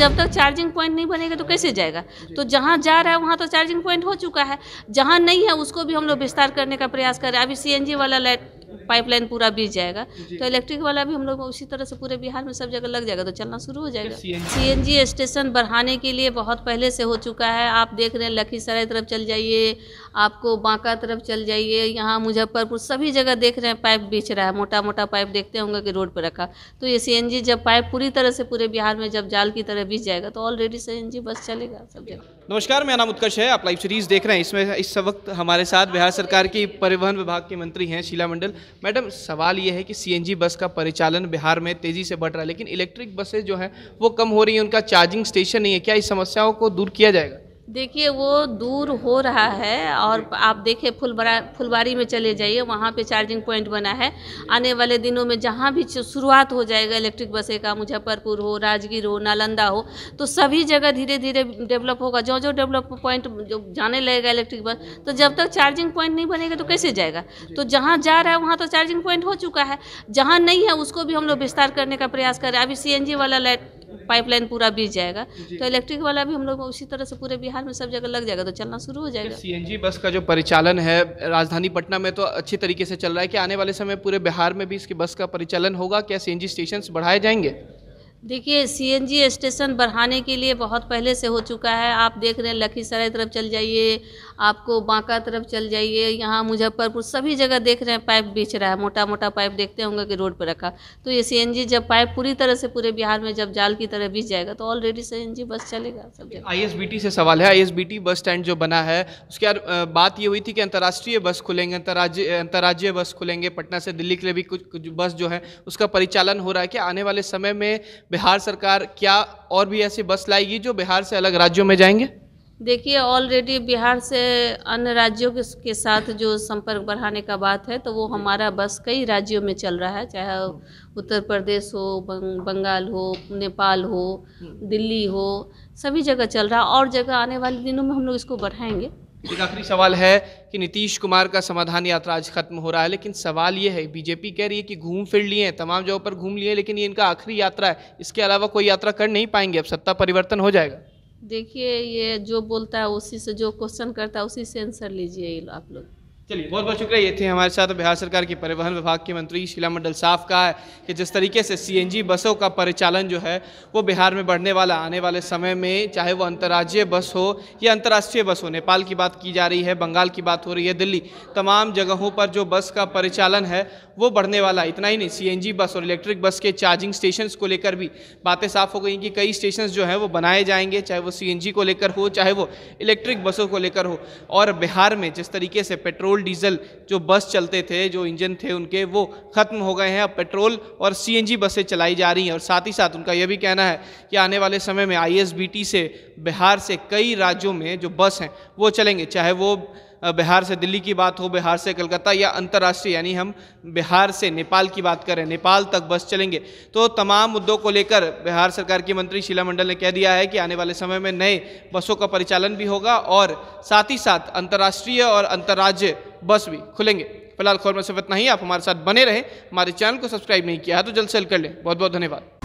जब तक charging point नहीं बनेगा तो कैसे जाएगा तो जहाँ जा रहा है वहाँ तो चार्जिंग पॉइंट हो चुका है जहाँ नहीं है उसको भी हम लोग विस्तार करने का प्रयास कर रहे हैं अभी सी वाला लाइट पाइपलाइन पूरा बीच जाएगा तो इलेक्ट्रिक वाला भी हम लोग उसी तरह से पूरे बिहार में सब जगह लग जाएगा तो चलना शुरू हो जाएगा सीएनजी स्टेशन बढ़ाने के लिए बहुत पहले से हो चुका है आप देख रहे हैं लखीसराय तरफ चल जाइए आपको बांका तरफ चल जाइए यहाँ मुजफ्फरपुर सभी जगह देख रहे हैं पाइप बीच रहा है मोटा मोटा पाइप देखते होंगे कि रोड पर रखा तो ये सी जब पाइप पूरी तरह से पूरे बिहार में जब जाल की तरह बीच जाएगा तो ऑलरेडी सी बस चलेगा सब जगह नमस्कार मेरा नाम उत्कर्ष है आप लाइव सीरीज देख रहे हैं इसमें इस वक्त हमारे साथ बिहार सरकार की परिवहन विभाग के मंत्री हैं शीला मंडल मैडम सवाल ये है कि सीएनजी बस का परिचालन बिहार में तेज़ी से बढ़ रहा है लेकिन इलेक्ट्रिक बसें जो हैं वो कम हो रही हैं उनका चार्जिंग स्टेशन नहीं है क्या इस समस्याओं को दूर किया जाएगा देखिए वो दूर हो रहा है और आप देखिए फुलबरा फुलबारी में चले जाइए वहाँ पे चार्जिंग पॉइंट बना है आने वाले दिनों में जहाँ भी शुरुआत हो जाएगा इलेक्ट्रिक बसें का मुजफ्फरपुर हो राजगीर हो नालंदा हो तो सभी जगह धीरे धीरे डेवलप होगा जो जो डेवलप पॉइंट जो जाने लगेगा इलेक्ट्रिक बस तो जब तक चार्जिंग पॉइंट नहीं बनेगा तो कैसे जाएगा तो जहाँ जा रहा है वहाँ तो चार्जिंग पॉइंट हो चुका है जहाँ नहीं है उसको भी हम लोग विस्तार करने का प्रयास कर रहे हैं अभी सी वाला लाइट पाइपलाइन पूरा बीच जाएगा तो इलेक्ट्रिक वाला भी हम लोग उसी तरह से पूरे बिहार में सब जगह लग जाएगा तो चलना शुरू हो जाएगा सीएनजी बस का जो परिचालन है राजधानी पटना में तो अच्छी तरीके से चल रहा है कि आने वाले समय पूरे बिहार में भी इसकी बस का परिचालन होगा क्या सी एन स्टेशन बढ़ाए जाएंगे देखिए सीएनजी स्टेशन बढ़ाने के लिए बहुत पहले से हो चुका है आप देख रहे हैं लखीसराय तरफ चल जाइए आपको बांका तरफ चल जाइए यहाँ मुजफ्फरपुर सभी जगह देख रहे हैं पाइप बीच रहा है मोटा मोटा पाइप देखते होंगे कि रोड पर रखा तो ये सीएनजी जब पाइप पूरी तरह से पूरे बिहार में जब जाल की तरह बीच जाएगा तो ऑलरेडी सी बस चलेगा सब आई से सवाल है आई बस स्टैंड जो बना है उसके बाद बात ये हुई थी कि अंतर्राष्ट्रीय बस खुलेंगे अंतर्राज्य अंतर्राज्यीय बस खुलेंगे पटना से दिल्ली के लिए भी कुछ कुछ बस जो है उसका परिचालन हो रहा है कि आने वाले समय में बिहार सरकार क्या और भी ऐसी बस लाएगी जो बिहार से अलग राज्यों में जाएंगे देखिए ऑलरेडी बिहार से अन्य राज्यों के, के साथ जो संपर्क बढ़ाने का बात है तो वो हमारा बस कई राज्यों में चल रहा है चाहे उत्तर प्रदेश हो बंग, बंगाल हो नेपाल हो दिल्ली हो सभी जगह चल रहा है और जगह आने वाले दिनों में हम लोग इसको बढ़ाएंगे एक आखिरी सवाल है कि नीतीश कुमार का समाधान यात्रा आज खत्म हो रहा है लेकिन सवाल ये है बीजेपी कह रही है कि घूम फिर लिए हैं तमाम जगहों पर घूम लिए लेकिन ये इनका आखिरी यात्रा है इसके अलावा कोई यात्रा कर नहीं पाएंगे अब सत्ता परिवर्तन हो जाएगा देखिए ये जो बोलता है उसी से जो क्वेश्चन करता है उसी से आंसर लीजिए आप लोग चलिए बहुत बहुत शुक्रिया ये थे हमारे साथ बिहार सरकार के परिवहन विभाग के मंत्री शीला मंडल साफ का है कि जिस तरीके से सीएनजी बसों का परिचालन जो है वो बिहार में बढ़ने वाला आने वाले समय में चाहे वो अंतर्राज्यीय बस हो या अंतर्राष्ट्रीय बस हो नेपाल की बात की जा रही है बंगाल की बात हो रही है दिल्ली तमाम जगहों पर जो बस का परिचालन है वो बढ़ने वाला इतना ही नहीं सी बस और इलेक्ट्रिक बस के चार्जिंग स्टेशन को लेकर भी बातें साफ हो गई कि कई स्टेशन जो हैं वो बनाए जाएंगे चाहे वो सी को लेकर हो चाहे वो इलेक्ट्रिक बसों को लेकर हो और बिहार में जिस तरीके से पेट्रोल पेट्रोल डीजल जो बस चलते थे जो इंजन थे उनके वो ख़त्म हो गए हैं अब पेट्रोल और सीएनजी बसें चलाई जा रही हैं और साथ ही साथ उनका यह भी कहना है कि आने वाले समय में आईएसबीटी से बिहार से कई राज्यों में जो बस हैं वो चलेंगे चाहे वो बिहार से दिल्ली की बात हो बिहार से कलकत्ता या अंतर्राष्ट्रीय यानी हम बिहार से नेपाल की बात करें नेपाल तक बस चलेंगे तो तमाम मुद्दों को लेकर बिहार सरकार की मंत्री शीला मंडल ने कह दिया है कि आने वाले समय में नए बसों का परिचालन भी होगा और साथ ही साथ अंतर्राष्ट्रीय और अंतर्राज्य बस भी खुलेंगे फिलहाल खौर में सिर्फ इतना ही आप हमारे साथ बने रहें हमारे चैनल को सब्सक्राइब नहीं किया है तो जल्द से जल्द कर लें बहुत बहुत धन्यवाद